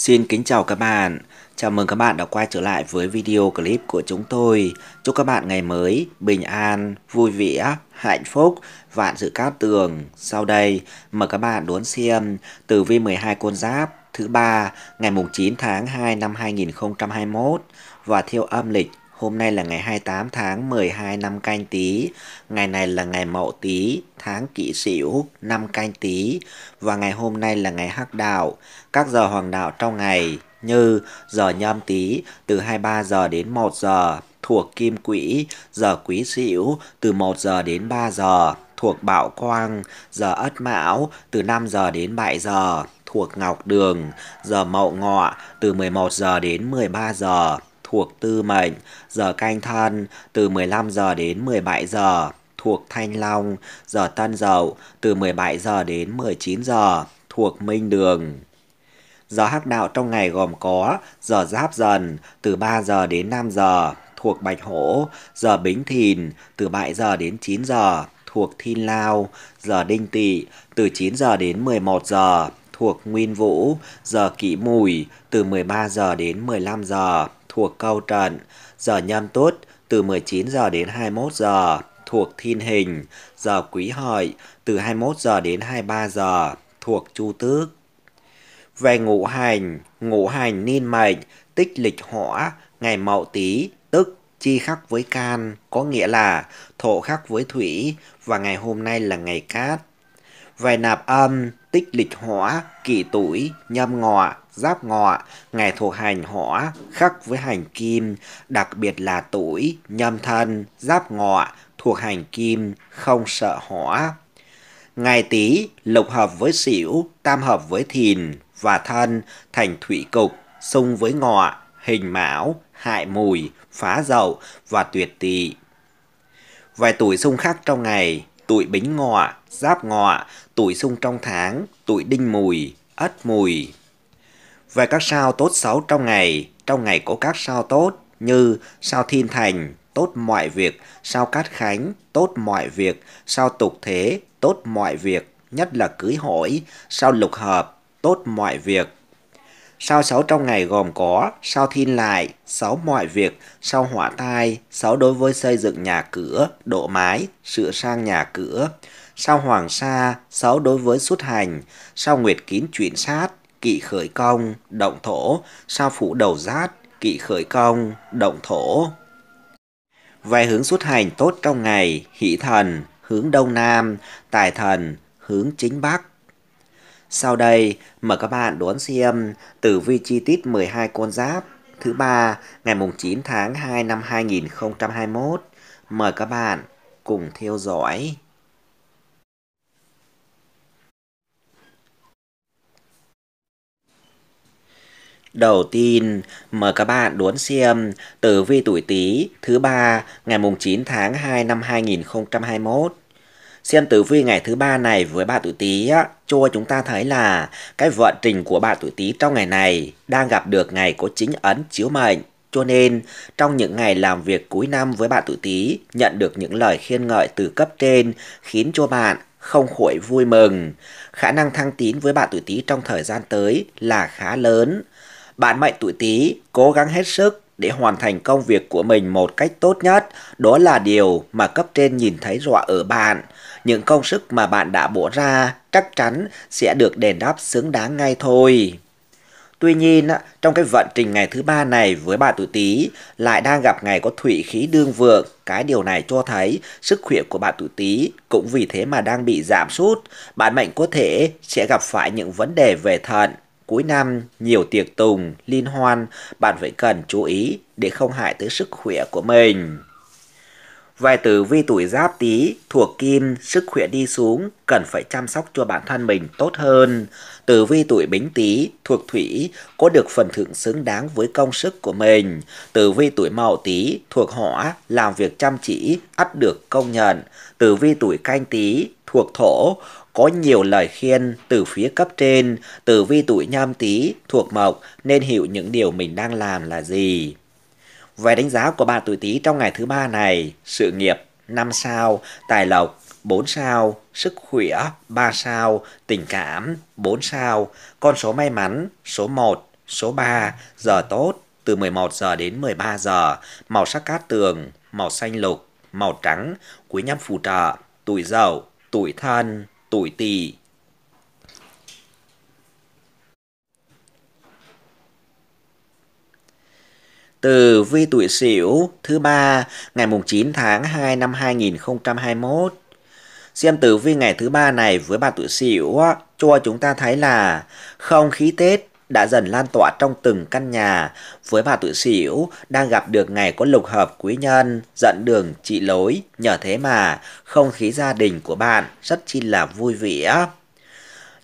Xin kính chào các bạn, chào mừng các bạn đã quay trở lại với video clip của chúng tôi. Chúc các bạn ngày mới, bình an, vui vẻ, hạnh phúc, vạn sự cát tường. Sau đây, mời các bạn đón xem tử vi 12 con giáp thứ ba ngày mùng 9 tháng 2 năm 2021 và theo âm lịch Hôm nay là ngày 28 tháng 12 năm canh tý. ngày này là ngày mậu tý, tháng kỷ sửu, năm canh tý và ngày hôm nay là ngày hắc đạo. Các giờ hoàng đạo trong ngày như giờ nhâm tý từ 23 giờ đến 1 giờ thuộc kim quỹ, giờ quý sửu từ 1 giờ đến 3 giờ thuộc bạo Quang, giờ Ất Mão từ 5 giờ đến 7 giờ, thuộc Ngọc Đường, giờ Mậu Ngọ từ 11 giờ đến 13 giờ, thuộc Tư Mệnh, giờ canh thân từ 15 giờ đến 17 giờ thuộc Thanh Long, giờ Tân Dậu từ 17 giờ đến 19 giờ thuộc Minh Đường. Giờ hắc đạo trong ngày gồm có giờ Giáp Dần từ 3 giờ đến 5 giờ thuộc Bạch Hổ, giờ Bính Thìn từ 7 giờ đến 9 giờ thuộc Thiên Lao, giờ Đinh Tỵ từ 9 giờ đến 11 giờ thuộc Nguyên Vũ, giờ Kỷ Mùi từ 13 giờ đến 15 giờ thuộc câu trận, giờ nhâm tuất từ 19 giờ đến 21 giờ thuộc thiên hình, giờ quý hợi từ 21 giờ đến 23 giờ thuộc chu tước. Về ngũ hành, ngũ hành niên mệnh, tích lịch hỏa, ngày mậu tý, tức chi khắc với can, có nghĩa là thổ khắc với thủy và ngày hôm nay là ngày cát. Về nạp âm, tích lịch hỏa, kỷ tuổi, nhâm ngọ, giáp ngọ, ngày thuộc hành hỏa khắc với hành kim, đặc biệt là tuổi, nhâm thân, giáp ngọ thuộc hành kim, không sợ hỏa. Ngày tý lục hợp với xỉu, tam hợp với thìn và thân thành thủy cục, xung với ngọ, hình mão, hại mùi, phá dậu và tuyệt tỵ. Vài tuổi xung khắc trong ngày, tuổi bính ngọ, giáp ngọ, tuổi xung trong tháng, tuổi đinh mùi, ất mùi, về các sao tốt xấu trong ngày, trong ngày của các sao tốt như sao thiên thành, tốt mọi việc, sao cát khánh, tốt mọi việc, sao tục thế, tốt mọi việc, nhất là cưới hỏi, sao lục hợp, tốt mọi việc. Sao xấu trong ngày gồm có sao thiên lại, xấu mọi việc, sao hỏa tai, xấu đối với xây dựng nhà cửa, độ mái, sửa sang nhà cửa, sao hoàng sa, xấu đối với xuất hành, sao nguyệt kín chuyển sát, kỵ khởi công, động thổ, sao phủ đầu giát, kỵ khởi công, động thổ. Vài hướng xuất hành tốt trong ngày, hỷ thần, hướng đông nam, tài thần, hướng chính bắc. Sau đây, mời các bạn đón xem tử vi chi tiết 12 con giáp thứ ba ngày mùng 9 tháng 2 năm 2021. Mời các bạn cùng theo dõi. Đầu tiên, mời các bạn đón xem tử vi tuổi Tý thứ ba ngày mùng 9 tháng 2 năm 2021. Xem tử vi ngày thứ ba này với bạn tuổi Tý á, cho chúng ta thấy là cái vận trình của bạn tuổi Tý trong ngày này đang gặp được ngày có chính ấn chiếu mệnh. Cho nên, trong những ngày làm việc cuối năm với bạn tuổi Tý, nhận được những lời khen ngợi từ cấp trên khiến cho bạn không khỏi vui mừng. Khả năng thăng tín với bạn tuổi Tý trong thời gian tới là khá lớn bạn mệnh tuổi Tý cố gắng hết sức để hoàn thành công việc của mình một cách tốt nhất, đó là điều mà cấp trên nhìn thấy rõ ở bạn. Những công sức mà bạn đã bỏ ra chắc chắn sẽ được đền đáp xứng đáng ngay thôi. Tuy nhiên, trong cái vận trình ngày thứ ba này với bạn tuổi Tý lại đang gặp ngày có thủy khí đương vượng. Cái điều này cho thấy sức khỏe của bạn tuổi Tý cũng vì thế mà đang bị giảm sút. Bạn mệnh có thể sẽ gặp phải những vấn đề về thận, cuối năm, nhiều tiệc tùng, liên hoan, bạn phải cần chú ý để không hại tới sức khỏe của mình. Vài tử vi tuổi giáp tý thuộc kim, sức khỏe đi xuống, cần phải chăm sóc cho bản thân mình tốt hơn. Tử vi tuổi bính tý thuộc thủy, có được phần thưởng xứng đáng với công sức của mình. Tử vi tuổi mậu tý thuộc hỏa, làm việc chăm chỉ, ắt được công nhận. Tử vi tuổi canh tý thuộc thổ, có nhiều lời khuyên từ phía cấp trên, từ vi tuổi nhâm tý thuộc mộc nên hiểu những điều mình đang làm là gì. Về đánh giá của bạn tuổi tý trong ngày thứ ba này, sự nghiệp 5 sao, tài lộc 4 sao, sức khỏe 3 sao, tình cảm 4 sao, con số may mắn số 1, số 3, giờ tốt từ 11 giờ đến 13 giờ, màu sắc cát tường, màu xanh lục, màu trắng, quý nhâm phù trợ, tuổi dậu, tuổi thân tuổi tỵ. Từ vi tuổi sửu thứ ba ngày mùng 9 tháng 2 năm 2021. Xem tử vi ngày thứ ba này với bạn tuổi sửu cho chúng ta thấy là không khí Tết đã dần lan tỏa trong từng căn nhà. Với bà tự xỉu, đang gặp được ngày có lục hợp quý nhân, dẫn đường trị lối, nhờ thế mà không khí gia đình của bạn rất chi là vui vẻ.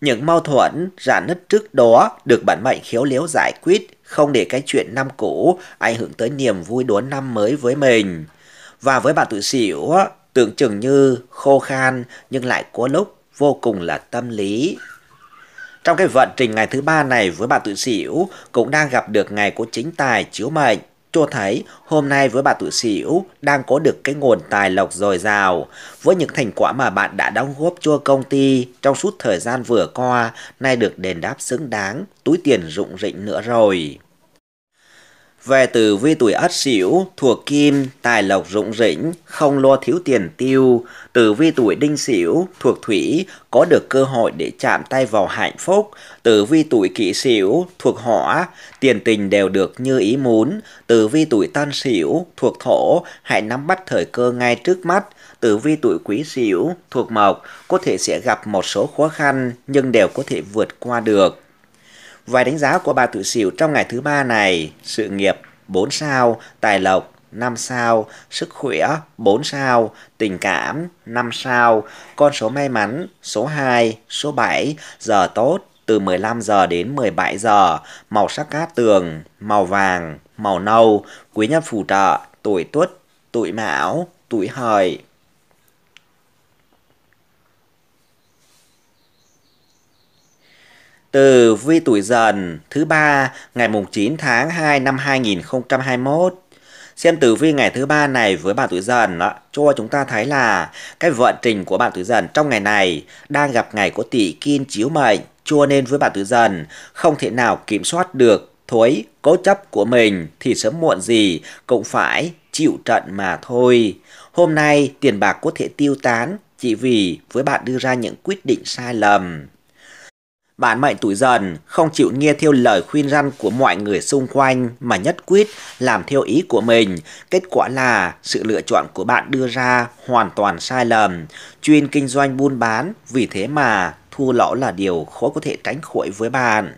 Những mâu thuẫn, rạn nứt trước đó được bản mệnh khiếu liếu giải quyết, không để cái chuyện năm cũ ảnh hưởng tới niềm vui đón năm mới với mình. Và với bạn tự xỉu, tưởng chừng như khô khan nhưng lại có lúc vô cùng là tâm lý. Trong cái vận trình ngày thứ ba này với bà tự xỉu cũng đang gặp được ngày của chính tài chiếu mệnh. Cho thấy hôm nay với bà tự xỉu đang có được cái nguồn tài lộc dồi dào. Với những thành quả mà bạn đã đóng góp cho công ty trong suốt thời gian vừa qua, nay được đền đáp xứng đáng, túi tiền rụng rịnh nữa rồi. Về từ vi tuổi ất sửu thuộc kim, tài lộc rụng rỉnh, không lo thiếu tiền tiêu. Từ vi tuổi đinh sửu thuộc thủy, có được cơ hội để chạm tay vào hạnh phúc. Từ vi tuổi kỷ sửu thuộc hỏa, tiền tình đều được như ý muốn. Từ vi tuổi tân sửu thuộc thổ, hãy nắm bắt thời cơ ngay trước mắt. Từ vi tuổi quý sửu thuộc mộc có thể sẽ gặp một số khó khăn nhưng đều có thể vượt qua được. Vài đánh giá của bà tự xỉu trong ngày thứ ba này, sự nghiệp 4 sao, tài lộc 5 sao, sức khỏe 4 sao, tình cảm 5 sao, con số may mắn số 2, số 7, giờ tốt từ 15 giờ đến 17 giờ, màu sắc cát tường, màu vàng, màu nâu, quý nhân phù trợ, tuổi tuất, tuổi mão, tuổi hợi, Tử vi tuổi dần thứ ba ngày mùng 9 tháng 2 năm 2021. Xem tử vi ngày thứ ba này với bạn tuổi dần đó, cho chúng ta thấy là cái vận trình của bạn tuổi dần trong ngày này đang gặp ngày có tỷ kim chiếu mệnh cho nên với bạn tuổi dần không thể nào kiểm soát được thối cố chấp của mình thì sớm muộn gì cũng phải chịu trận mà thôi. Hôm nay tiền bạc có thể tiêu tán chỉ vì với bạn đưa ra những quyết định sai lầm Bản mệnh tuổi dần không chịu nghe theo lời khuyên răn của mọi người xung quanh mà nhất quyết làm theo ý của mình. Kết quả là sự lựa chọn của bạn đưa ra hoàn toàn sai lầm. Chuyên kinh doanh buôn bán, vì thế mà thua lỗ là điều khó có thể tránh khỏi với bạn.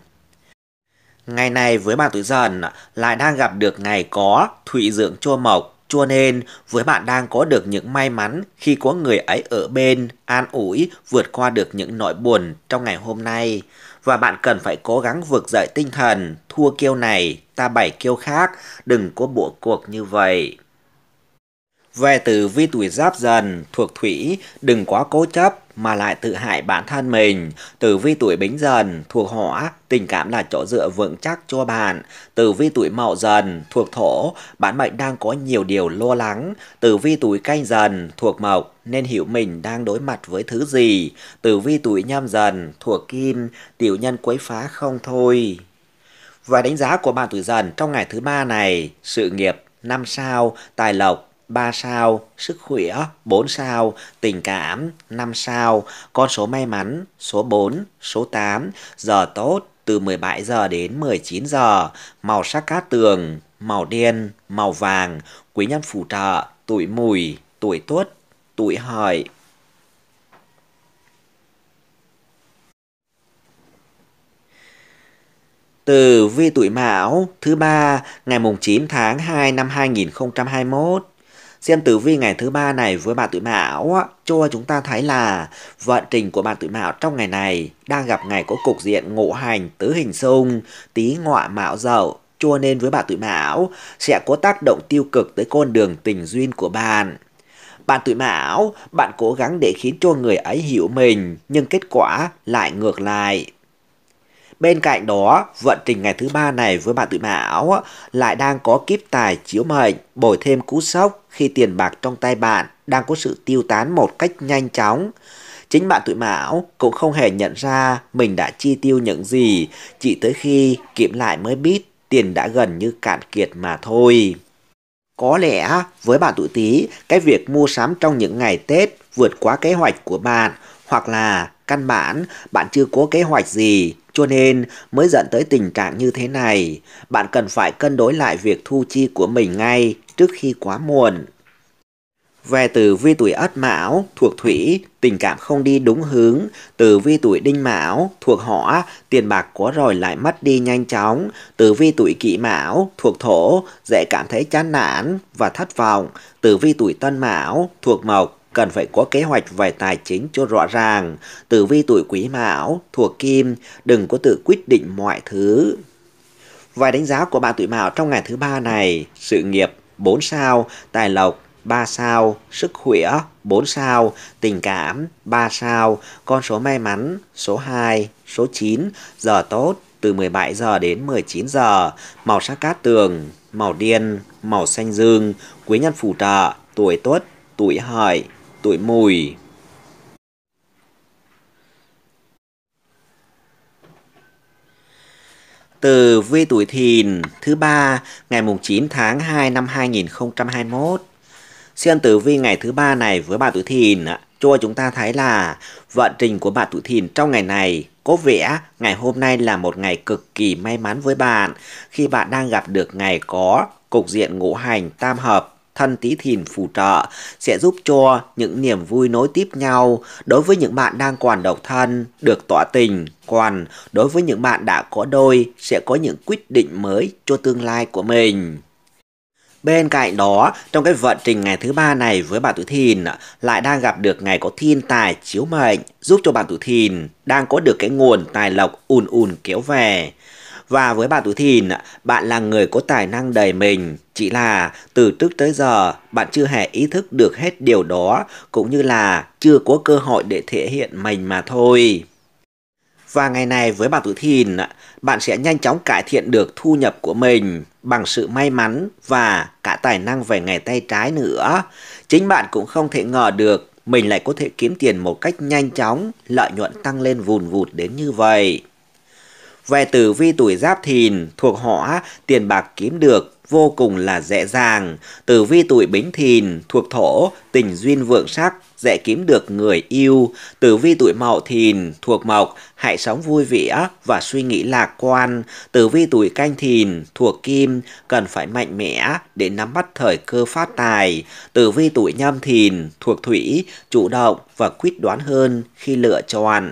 Ngày này với bạn tuổi dần lại đang gặp được ngày có thủy dưỡng cho mộc cho nên, với bạn đang có được những may mắn khi có người ấy ở bên, an ủi, vượt qua được những nỗi buồn trong ngày hôm nay. Và bạn cần phải cố gắng vực dậy tinh thần, thua kiêu này, ta bảy kiêu khác, đừng có bộ cuộc như vậy. Về từ vi tuổi giáp dần, thuộc thủy, đừng quá cố chấp, mà lại tự hại bản thân mình. Tử vi tuổi bính dần thuộc hỏa, tình cảm là chỗ dựa vững chắc cho bạn. Tử vi tuổi mậu dần thuộc thổ, bản mệnh đang có nhiều điều lo lắng. Tử vi tuổi canh dần thuộc mộc, nên hiểu mình đang đối mặt với thứ gì. Tử vi tuổi nhâm dần thuộc kim, tiểu nhân quấy phá không thôi. Và đánh giá của bạn tuổi dần trong ngày thứ ba này, sự nghiệp năm sao, tài lộc 3 sao, sức khỏe 4 sao, tình cảm 5 sao, con số may mắn số 4, số 8, giờ tốt từ 17 giờ đến 19 giờ, màu sắc cát tường, màu đen, màu vàng, quý nhân phù trợ, tuổi mùi, tuổi tuất, tuổi hợi. Từ vi tuổi Mão thứ ba ngày mùng 9 tháng 2 năm 2021 Xem tử vi ngày thứ ba này với bạn tuổi Mão cho chúng ta thấy là vận trình của bạn tuổi Mão trong ngày này đang gặp ngày có cục diện ngũ hành tứ hình xung, tí ngọ mão dậu cho nên với bạn tuổi Mão sẽ có tác động tiêu cực tới con đường tình duyên của bạn. Bạn tuổi Mão, bạn cố gắng để khiến cho người ấy hiểu mình, nhưng kết quả lại ngược lại. Bên cạnh đó, vận trình ngày thứ ba này với bạn tuổi mão lại đang có kiếp tài chiếu mệnh, bồi thêm cú sốc khi tiền bạc trong tay bạn đang có sự tiêu tán một cách nhanh chóng. Chính bạn tuổi mão cũng không hề nhận ra mình đã chi tiêu những gì, chỉ tới khi kiểm lại mới biết tiền đã gần như cạn kiệt mà thôi. Có lẽ với bạn tuổi Tý, cái việc mua sắm trong những ngày Tết vượt quá kế hoạch của bạn hoặc là căn bản bạn chưa có kế hoạch gì cho nên mới dẫn tới tình trạng như thế này. Bạn cần phải cân đối lại việc thu chi của mình ngay trước khi quá muộn. Về từ vi tuổi ất mão thuộc thủy, tình cảm không đi đúng hướng, từ vi tuổi đinh mão thuộc hỏa, tiền bạc có rồi lại mất đi nhanh chóng, từ vi tuổi kỷ mão thuộc thổ, dễ cảm thấy chán nản và thất vọng, từ vi tuổi tân mão thuộc mộc, cần phải có kế hoạch về tài chính cho rõ ràng. Tử vi tuổi quý mão, thuộc kim, đừng có tự quyết định mọi thứ. Vài đánh giá của bạn tuổi mão trong ngày thứ ba này, sự nghiệp 4 sao, tài lộc 3 sao, sức khỏe 4 sao, tình cảm 3 sao, con số may mắn số 2, số 9, giờ tốt từ 17 giờ đến 19 giờ, màu sắc cát tường, màu điên, màu xanh dương, quý nhân phù trợ, tuổi tuất, tuổi hợi, tuổi mùi. Từ vi tuổi thìn thứ ba ngày mùng 9 tháng 2 năm 2021. Xem tử vi ngày thứ ba này với bạn tuổi thìn cho chúng ta thấy là vận trình của bạn tuổi thìn trong ngày này có vẻ ngày hôm nay là một ngày cực kỳ may mắn với bạn khi bạn đang gặp được ngày có cục diện ngũ hành tam hợp thân tí thìn phù trợ sẽ giúp cho những niềm vui nối tiếp nhau đối với những bạn đang còn độc thân được tỏ tình còn đối với những bạn đã có đôi sẽ có những quyết định mới cho tương lai của mình Bên cạnh đó, trong cái vận trình ngày thứ ba này với bạn tuổi thìn lại đang gặp được ngày có thiên tài chiếu mệnh giúp cho bạn tuổi thìn đang có được cái nguồn tài lộc ùn ùn kéo về. Và với bạn tuổi thìn, bạn là người có tài năng đầy mình. Chỉ là từ trước tới giờ bạn chưa hề ý thức được hết điều đó cũng như là chưa có cơ hội để thể hiện mình mà thôi. Và ngày này với bạn tuổi thìn, bạn sẽ nhanh chóng cải thiện được thu nhập của mình bằng sự may mắn và cả tài năng về nghề tay trái nữa. Chính bạn cũng không thể ngờ được mình lại có thể kiếm tiền một cách nhanh chóng, lợi nhuận tăng lên vùn vụt đến như vậy. Về tử vi tuổi giáp thìn, thuộc họ tiền bạc kiếm được vô cùng là dễ dàng. Tử vi tuổi bính thìn, thuộc thổ, tình duyên vượng sắc, dễ kiếm được người yêu. Tử vi tuổi mậu thìn, thuộc mộc, hãy sống vui vẻ và suy nghĩ lạc quan. Tử vi tuổi canh thìn, thuộc kim, cần phải mạnh mẽ để nắm bắt thời cơ phát tài. Tử vi tuổi nhâm thìn, thuộc thủy, chủ động và quyết đoán hơn khi lựa chọn.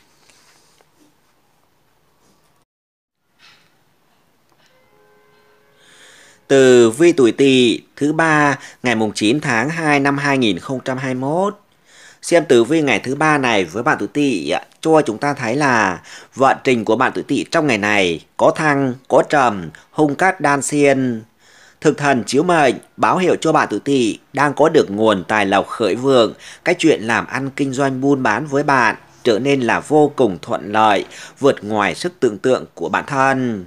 từ vi tuổi tỵ thứ ba ngày mùng 9 tháng 2 năm 2021. Xem tử vi ngày thứ ba này với bạn tuổi tỵ cho chúng ta thấy là vận trình của bạn tuổi tỵ trong ngày này có thăng, có trầm, hung cát đan xiên. Thực thần chiếu mệnh báo hiệu cho bạn tuổi tỵ đang có được nguồn tài lộc khởi vượng, cái chuyện làm ăn kinh doanh buôn bán với bạn trở nên là vô cùng thuận lợi, vượt ngoài sức tưởng tượng của bản thân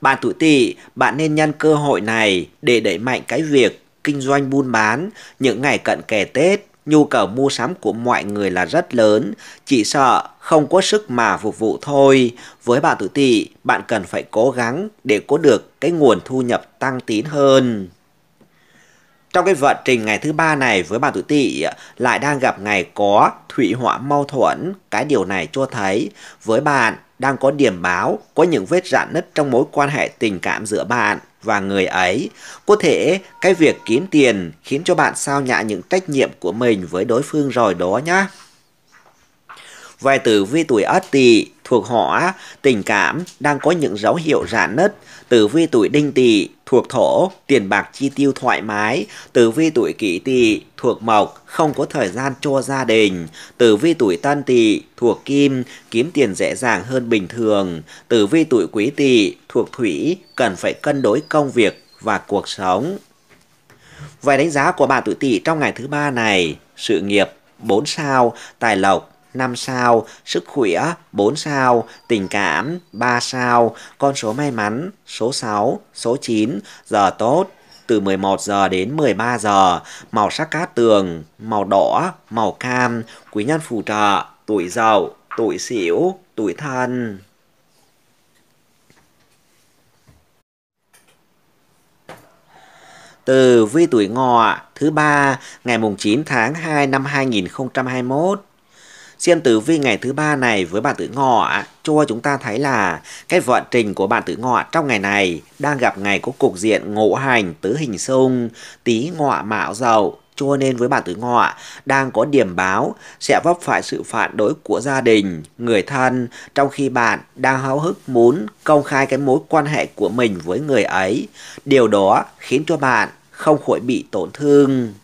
bạn tuổi tỵ, bạn nên nhân cơ hội này để đẩy mạnh cái việc kinh doanh buôn bán những ngày cận kề Tết. Nhu cầu mua sắm của mọi người là rất lớn, chỉ sợ không có sức mà phục vụ thôi. Với bạn tuổi tỵ, bạn cần phải cố gắng để có được cái nguồn thu nhập tăng tín hơn. Trong cái vận trình ngày thứ ba này với bạn tuổi tỵ lại đang gặp ngày có thủy hỏa mâu thuẫn, cái điều này cho thấy với bạn đang có điểm báo có những vết rạn nứt trong mối quan hệ tình cảm giữa bạn và người ấy. Có thể cái việc kiếm tiền khiến cho bạn sao nhạ những trách nhiệm của mình với đối phương rồi đó nhé. Vài tử vi tuổi Ất Tỵ thuộc Hỏa, tình cảm đang có những dấu hiệu rạn nứt. Tử vi tuổi Đinh Tỵ thuộc Thổ, tiền bạc chi tiêu thoải mái. Tử vi tuổi Kỷ Tỵ thuộc Mộc, không có thời gian cho gia đình. Tử vi tuổi Tân Tỵ thuộc Kim, kiếm tiền dễ dàng hơn bình thường. Tử vi tuổi Quý Tỵ thuộc Thủy, cần phải cân đối công việc và cuộc sống. Vài đánh giá của bạn tuổi Tỵ trong ngày thứ ba này, sự nghiệp 4 sao, tài lộc 5 sao, sức khỏe 4 sao, tình cảm 3 sao, con số may mắn số 6, số 9, giờ tốt từ 11 giờ đến 13 giờ, màu sắc cát tường, màu đỏ, màu cam, quý nhân phù trợ, tuổi dậu, tuổi xỉu, tuổi thân. Từ vi tuổi ngọ thứ ba ngày mùng 9 tháng 2 năm 2021 Xem tử vi ngày thứ ba này với bạn tử ngọ cho chúng ta thấy là cái vận trình của bạn tử ngọ trong ngày này đang gặp ngày có cục diện ngũ hành tứ hình xung tý ngọ mạo dậu cho nên với bạn tử ngọ đang có điểm báo sẽ vấp phải sự phản đối của gia đình, người thân trong khi bạn đang háo hức muốn công khai cái mối quan hệ của mình với người ấy. Điều đó khiến cho bạn không khỏi bị tổn thương.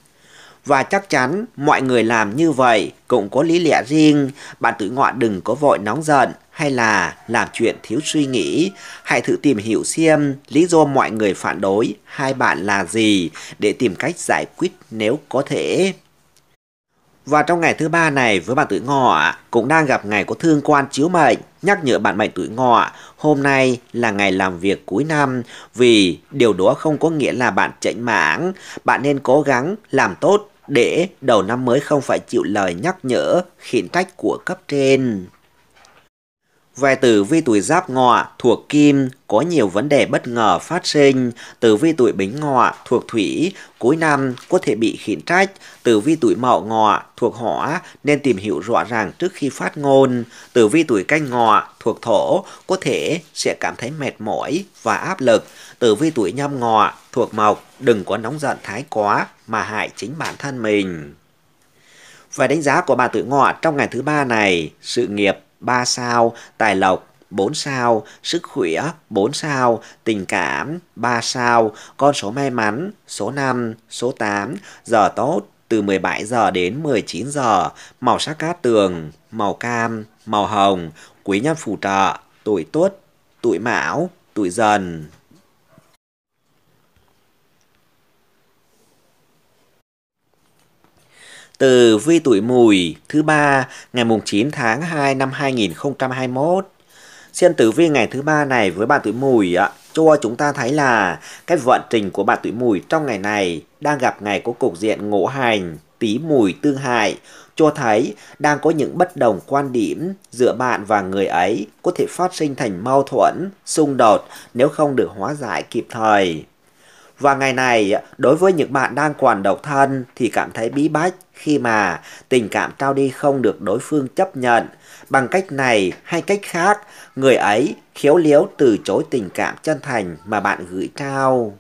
Và chắc chắn mọi người làm như vậy cũng có lý lẽ riêng, bạn tuổi ngọ đừng có vội nóng giận hay là làm chuyện thiếu suy nghĩ. Hãy thử tìm hiểu xem lý do mọi người phản đối hai bạn là gì để tìm cách giải quyết nếu có thể. Và trong ngày thứ ba này với bạn tuổi ngọ cũng đang gặp ngày có thương quan chiếu mệnh, nhắc nhở bạn mệnh tuổi ngọ, hôm nay là ngày làm việc cuối năm vì điều đó không có nghĩa là bạn chạy mãng, bạn nên cố gắng làm tốt để đầu năm mới không phải chịu lời nhắc nhở, khiển trách của cấp trên. Về tử vi tuổi giáp ngọ thuộc kim có nhiều vấn đề bất ngờ phát sinh, tử vi tuổi bính ngọ thuộc thủy cuối năm có thể bị khiển trách, tử vi tuổi mậu ngọ thuộc hỏa nên tìm hiểu rõ ràng trước khi phát ngôn, tử vi tuổi canh ngọ thuộc thổ có thể sẽ cảm thấy mệt mỏi và áp lực, tử vi tuổi nhâm ngọ Thuộc Mộc, đừng có nóng giận thái quá mà hại chính bản thân mình. Về đánh giá của bà tuổi ngọ trong ngày thứ ba này, sự nghiệp 3 sao, tài lộc 4 sao, sức khỏe 4 sao, tình cảm 3 sao, con số may mắn số 5, số 8, giờ tốt từ 17 giờ đến 19 giờ, màu sắc cát tường, màu cam, màu hồng, quý nhân phù trợ, tuổi tuất, tuổi mão, tuổi dần. từ vi tuổi mùi thứ ba ngày mùng 9 tháng 2 năm 2021. Xem tử vi ngày thứ ba này với bạn tuổi mùi ạ, cho chúng ta thấy là cái vận trình của bạn tuổi mùi trong ngày này đang gặp ngày có cục diện ngũ hành, tí mùi tương hại, cho thấy đang có những bất đồng quan điểm giữa bạn và người ấy có thể phát sinh thành mâu thuẫn, xung đột nếu không được hóa giải kịp thời. Và ngày này, đối với những bạn đang còn độc thân thì cảm thấy bí bách khi mà tình cảm trao đi không được đối phương chấp nhận. Bằng cách này hay cách khác, người ấy khiếu liếu từ chối tình cảm chân thành mà bạn gửi trao.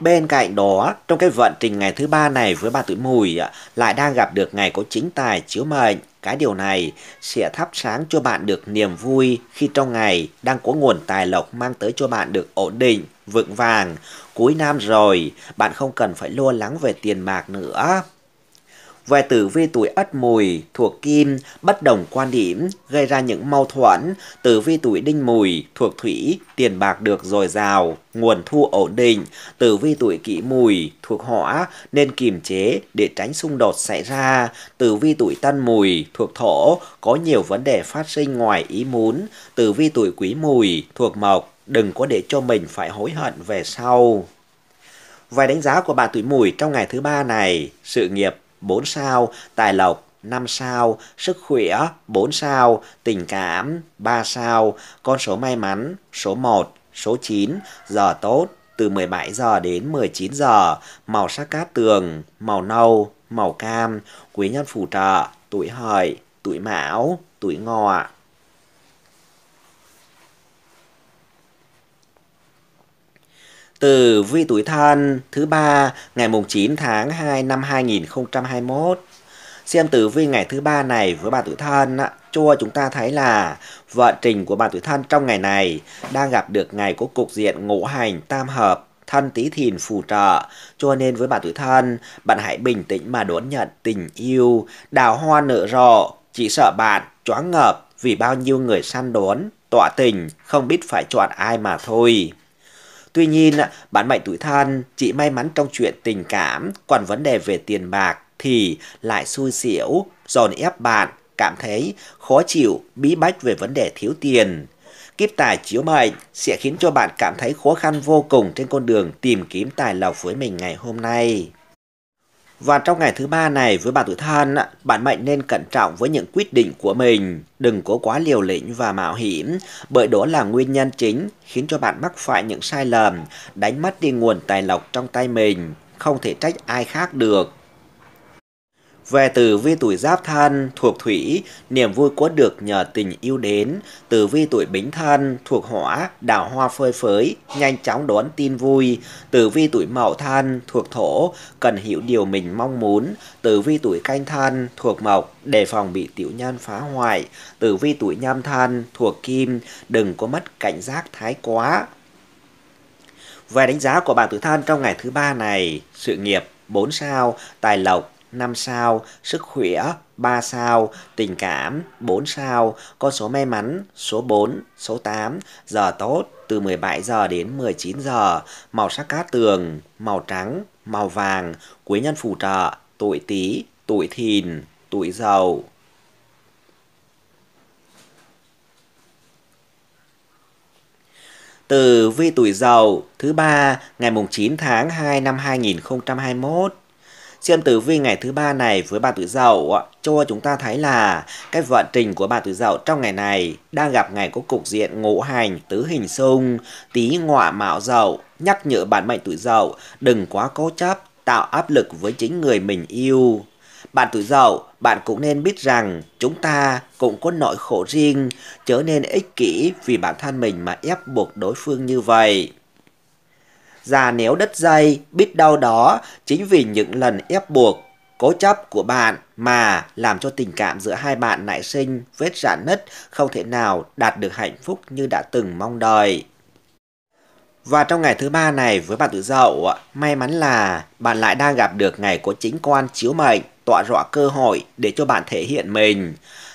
Bên cạnh đó, trong cái vận trình ngày thứ ba này với ba tuổi mùi lại đang gặp được ngày có chính tài chiếu mệnh. Cái điều này sẽ thắp sáng cho bạn được niềm vui khi trong ngày đang có nguồn tài lộc mang tới cho bạn được ổn định, vững vàng. Cuối năm rồi, bạn không cần phải lo lắng về tiền bạc nữa về tử vi tuổi ất mùi thuộc kim bất đồng quan điểm gây ra những mâu thuẫn tử vi tuổi đinh mùi thuộc thủy tiền bạc được dồi dào nguồn thu ổn định tử vi tuổi kỷ mùi thuộc hỏa nên kiềm chế để tránh xung đột xảy ra tử vi tuổi tân mùi thuộc thổ có nhiều vấn đề phát sinh ngoài ý muốn tử vi tuổi quý mùi thuộc mộc đừng có để cho mình phải hối hận về sau Vài đánh giá của bạn tuổi mùi trong ngày thứ ba này, sự nghiệp 4 sao, tài lộc 5 sao, sức khỏe 4 sao, tình cảm 3 sao, con số may mắn số 1, số 9, giờ tốt từ 17 giờ đến 19 giờ, màu sắc cát tường, màu nâu, màu cam, quý nhân phù trợ, tuổi hợi, tuổi mão, tuổi ngọ. từ vi tuổi thân thứ ba ngày mùng 9 tháng 2 năm 2021. Xem tử vi ngày thứ ba này với bà tuổi thân á, cho chúng ta thấy là vận trình của bà tuổi thân trong ngày này đang gặp được ngày có cục diện ngũ hành tam hợp thân tí thìn phù trợ cho nên với bà tuổi thân bạn hãy bình tĩnh mà đón nhận tình yêu đào hoa nở rộ chỉ sợ bạn choáng ngợp vì bao nhiêu người săn đón tọa tình không biết phải chọn ai mà thôi Tuy nhiên, bán mệnh tuổi thân chỉ may mắn trong chuyện tình cảm, còn vấn đề về tiền bạc thì lại xui xỉu, dồn ép bạn, cảm thấy khó chịu, bí bách về vấn đề thiếu tiền. Kiếp tài chiếu mệnh sẽ khiến cho bạn cảm thấy khó khăn vô cùng trên con đường tìm kiếm tài lộc với mình ngày hôm nay. Và trong ngày thứ ba này với bạn tuổi thân, bạn mệnh nên cẩn trọng với những quyết định của mình. Đừng có quá liều lĩnh và mạo hiểm, bởi đó là nguyên nhân chính khiến cho bạn mắc phải những sai lầm, đánh mất đi nguồn tài lộc trong tay mình. Không thể trách ai khác được. Về tử vi tuổi giáp thân thuộc thủy, niềm vui có được nhờ tình yêu đến. Tử vi tuổi bính thân thuộc hỏa, đào hoa phơi phới, nhanh chóng đón tin vui. Tử vi tuổi mậu thân thuộc thổ, cần hiểu điều mình mong muốn. Tử vi tuổi canh thân thuộc mộc, đề phòng bị tiểu nhân phá hoại. Tử vi tuổi nhâm thân thuộc kim, đừng có mất cảnh giác thái quá. Về đánh giá của bạn tử thân trong ngày thứ ba này, sự nghiệp 4 sao, tài lộc 5 sao, sức khỏe 3 sao, tình cảm 4 sao, con số may mắn số 4, số 8, giờ tốt từ 17 giờ đến 19 giờ, màu sắc cát tường, màu trắng, màu vàng, quý nhân phù trợ, tuổi Tý, tuổi Thìn, tuổi Dậu. Từ vi tuổi Dậu thứ ba ngày mùng 9 tháng 2 năm 2021 Xem tử vi ngày thứ ba này với bà tuổi dậu cho chúng ta thấy là cái vận trình của bà tuổi dậu trong ngày này đang gặp ngày có cục diện ngũ hành tứ hình xung tý ngọa mạo dậu nhắc nhở bản mệnh tuổi dậu đừng quá cố chấp tạo áp lực với chính người mình yêu bạn tuổi dậu, bạn cũng nên biết rằng chúng ta cũng có nỗi khổ riêng, chớ nên ích kỷ vì bản thân mình mà ép buộc đối phương như vậy già nếu đất dày, biết đau đó chính vì những lần ép buộc, cố chấp của bạn mà làm cho tình cảm giữa hai bạn nảy sinh vết rạn nứt không thể nào đạt được hạnh phúc như đã từng mong đợi. Và trong ngày thứ ba này với bạn tự dậu, may mắn là bạn lại đang gặp được ngày có chính quan chiếu mệnh, tọa rõ cơ hội để cho bạn thể hiện mình.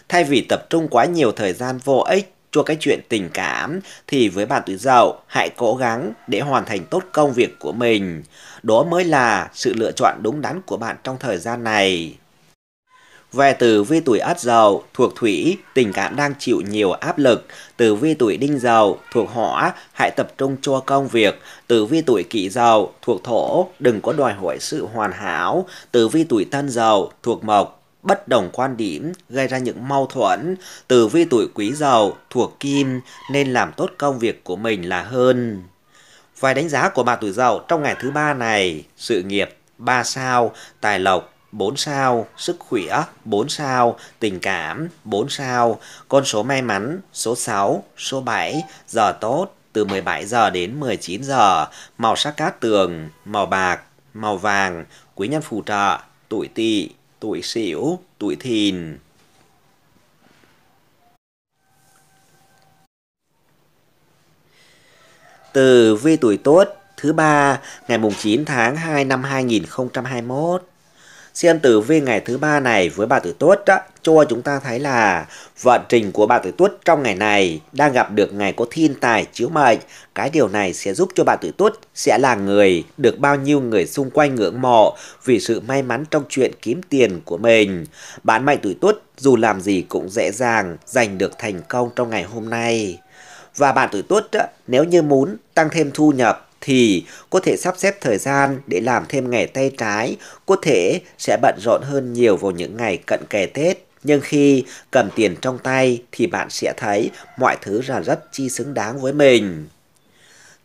Thay vì tập trung quá nhiều thời gian vô ích cho cái chuyện tình cảm thì với bạn tuổi dậu hãy cố gắng để hoàn thành tốt công việc của mình. Đó mới là sự lựa chọn đúng đắn của bạn trong thời gian này. Về tử vi tuổi ất dậu thuộc thủy, tình cảm đang chịu nhiều áp lực. Tử vi tuổi đinh dậu thuộc hỏa, hãy tập trung cho công việc. Tử vi tuổi kỷ dậu thuộc thổ, đừng có đòi hỏi sự hoàn hảo. Tử vi tuổi tân dậu thuộc mộc, bất đồng quan điểm gây ra những mâu thuẫn từ vi tuổi quý giàu thuộc kim nên làm tốt công việc của mình là hơn. Vài đánh giá của bà tuổi giàu trong ngày thứ ba này, sự nghiệp 3 sao, tài lộc 4 sao, sức khỏe 4 sao, tình cảm 4 sao, con số may mắn số 6, số 7, giờ tốt từ 17 giờ đến 19 giờ, màu sắc cát tường, màu bạc, màu vàng, quý nhân phù trợ, tuổi tỵ tuổi sửu, tuổi thìn. Từ vi tuổi tốt thứ ba ngày mùng 9 tháng 2 năm 2021. Xem tử vi ngày thứ ba này với bà tử tuất cho chúng ta thấy là vận trình của bà tử tuất trong ngày này đang gặp được ngày có thiên tài chiếu mệnh. Cái điều này sẽ giúp cho bà tử tuất sẽ là người được bao nhiêu người xung quanh ngưỡng mộ vì sự may mắn trong chuyện kiếm tiền của mình. Bán mệnh tử tuất dù làm gì cũng dễ dàng giành được thành công trong ngày hôm nay. Và bạn tuổi tuất nếu như muốn tăng thêm thu nhập thì có thể sắp xếp thời gian để làm thêm nghề tay trái, có thể sẽ bận rộn hơn nhiều vào những ngày cận kề Tết. Nhưng khi cầm tiền trong tay thì bạn sẽ thấy mọi thứ là rất chi xứng đáng với mình.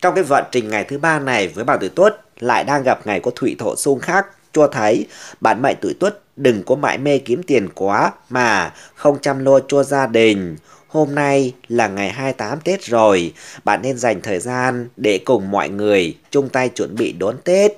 Trong cái vận trình ngày thứ ba này với bạn tuổi tuất lại đang gặp ngày có thủy thổ xung khắc cho thấy bạn mệnh tuổi tuất đừng có mãi mê kiếm tiền quá mà không chăm lo cho gia đình. Hôm nay là ngày 28 Tết rồi, bạn nên dành thời gian để cùng mọi người chung tay chuẩn bị đón Tết.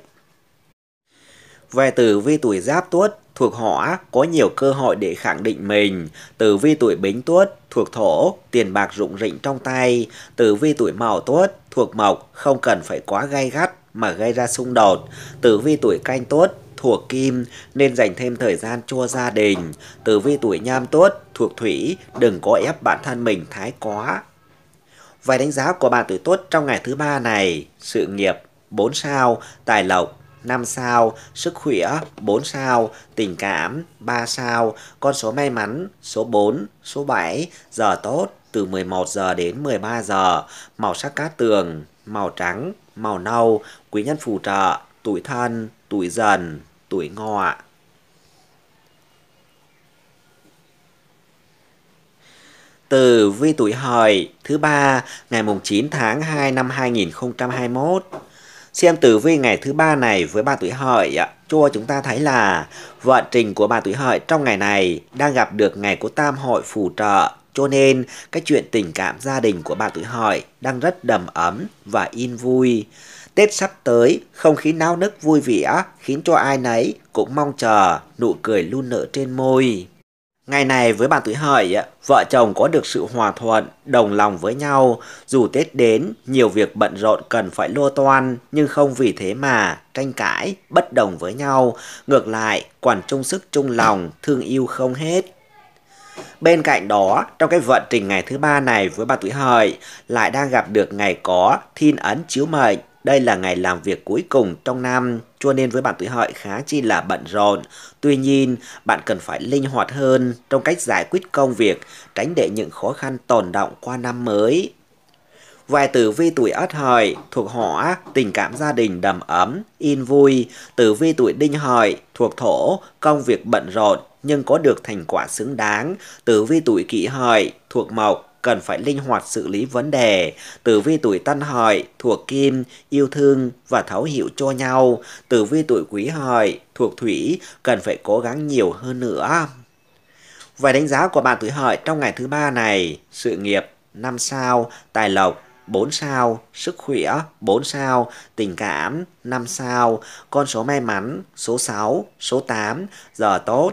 Về tử vi tuổi Giáp Tuất thuộc Hỏa có nhiều cơ hội để khẳng định mình, tử vi tuổi Bính Tuất thuộc Thổ, tiền bạc rụng rịnh trong tay, tử vi tuổi Mậu Tuất thuộc Mộc không cần phải quá gay gắt mà gây ra xung đột, tử vi tuổi Canh Tuất thuộc kim nên dành thêm thời gian cho gia đình. Tử vi tuổi nhâm tốt, thuộc thủy, đừng có ép bản thân mình thái quá. Vài đánh giá của bạn tuổi tốt trong ngày thứ ba này, sự nghiệp 4 sao, tài lộc 5 sao, sức khỏe 4 sao, tình cảm 3 sao, con số may mắn số 4, số 7, giờ tốt từ 11 giờ đến 13 giờ, màu sắc cát tường, màu trắng, màu nâu, quý nhân phù trợ, tuổi thân, tuổi dần tuổi ngọ Từ vi tuổi hợi thứ ba ngày mùng 9 tháng 2 năm 2021. Xem tử vi ngày thứ ba này với bà tuổi hợi cho chúng ta thấy là vận trình của bà tuổi hợi trong ngày này đang gặp được ngày của tam hội phù trợ cho nên cái chuyện tình cảm gia đình của bà tuổi hợi đang rất đầm ấm và in vui. Tết sắp tới, không khí nao nức vui vẻ khiến cho ai nấy cũng mong chờ nụ cười luôn nở trên môi. Ngày này với bạn tuổi hợi, vợ chồng có được sự hòa thuận, đồng lòng với nhau. Dù Tết đến, nhiều việc bận rộn cần phải lô toan, nhưng không vì thế mà tranh cãi, bất đồng với nhau. Ngược lại, quản trung sức trung lòng, thương yêu không hết. Bên cạnh đó, trong cái vận trình ngày thứ ba này với bạn tuổi hợi, lại đang gặp được ngày có thiên ấn chiếu mệnh đây là ngày làm việc cuối cùng trong năm, cho nên với bạn tuổi hợi khá chi là bận rộn. Tuy nhiên, bạn cần phải linh hoạt hơn trong cách giải quyết công việc, tránh để những khó khăn tồn động qua năm mới. Vài tử vi tuổi ất hợi thuộc hỏa, tình cảm gia đình đầm ấm, in vui. Tử vi tuổi đinh hợi thuộc thổ, công việc bận rộn nhưng có được thành quả xứng đáng. Tử vi tuổi kỷ hợi thuộc mộc, cần phải linh hoạt xử lý vấn đề, tử vi tuổi tân hợi thuộc kim, yêu thương và thấu hiểu cho nhau, tử vi tuổi quý hợi thuộc thủy cần phải cố gắng nhiều hơn nữa. Vài đánh giá của bạn tuổi hợi trong ngày thứ ba này, sự nghiệp 5 sao, tài lộc 4 sao, sức khỏe 4 sao, tình cảm 5 sao, con số may mắn số 6, số 8, giờ tốt